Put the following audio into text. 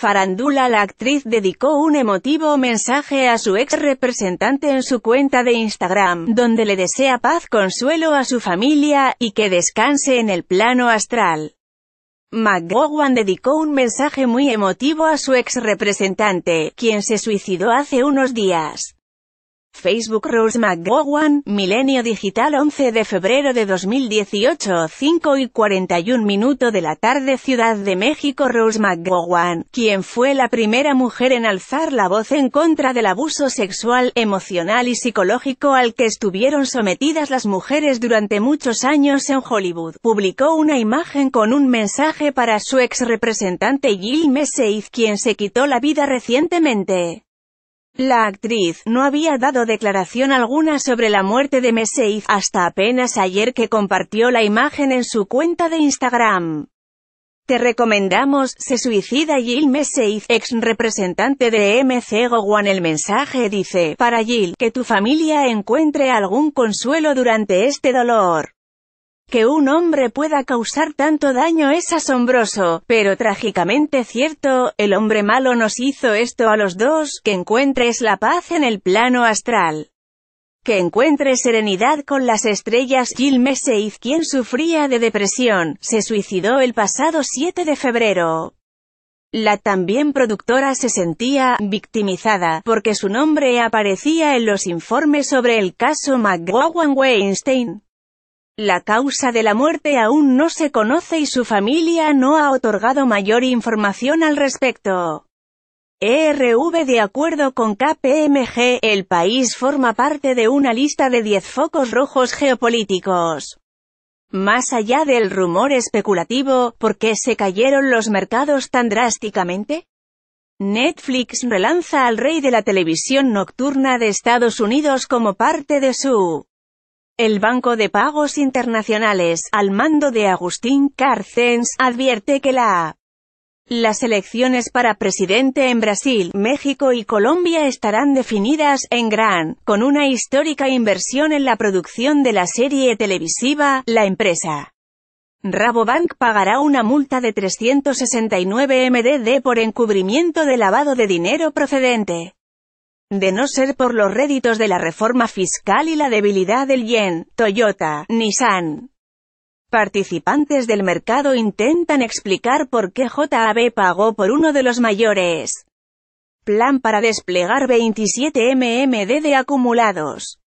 Farandula La actriz dedicó un emotivo mensaje a su ex representante en su cuenta de Instagram, donde le desea paz, consuelo a su familia, y que descanse en el plano astral. McGowan dedicó un mensaje muy emotivo a su ex representante, quien se suicidó hace unos días. Facebook Rose McGowan, Milenio Digital 11 de febrero de 2018 5 y 41 minuto de la tarde Ciudad de México Rose McGowan, quien fue la primera mujer en alzar la voz en contra del abuso sexual, emocional y psicológico al que estuvieron sometidas las mujeres durante muchos años en Hollywood, publicó una imagen con un mensaje para su ex representante Jill Messeith quien se quitó la vida recientemente. La actriz no había dado declaración alguna sobre la muerte de Meseith hasta apenas ayer que compartió la imagen en su cuenta de Instagram. Te recomendamos, se suicida Jill Meseith, ex representante de MC Gowan. El mensaje dice, para Jill, que tu familia encuentre algún consuelo durante este dolor. Que un hombre pueda causar tanto daño es asombroso, pero trágicamente cierto, el hombre malo nos hizo esto a los dos, que encuentres la paz en el plano astral. Que encuentres serenidad con las estrellas. Gil Meseif, quien sufría de depresión, se suicidó el pasado 7 de febrero. La también productora se sentía victimizada porque su nombre aparecía en los informes sobre el caso McGowan-Weinstein. La causa de la muerte aún no se conoce y su familia no ha otorgado mayor información al respecto. ERV De acuerdo con KPMG, el país forma parte de una lista de 10 focos rojos geopolíticos. Más allá del rumor especulativo, ¿por qué se cayeron los mercados tan drásticamente? Netflix relanza al rey de la televisión nocturna de Estados Unidos como parte de su el Banco de Pagos Internacionales, al mando de Agustín Carcens, advierte que la las elecciones para presidente en Brasil, México y Colombia estarán definidas en gran, con una histórica inversión en la producción de la serie televisiva, la empresa. Rabobank pagará una multa de 369 MDD por encubrimiento de lavado de dinero procedente de no ser por los réditos de la reforma fiscal y la debilidad del yen, Toyota, Nissan. Participantes del mercado intentan explicar por qué JAB pagó por uno de los mayores plan para desplegar 27 mm de acumulados.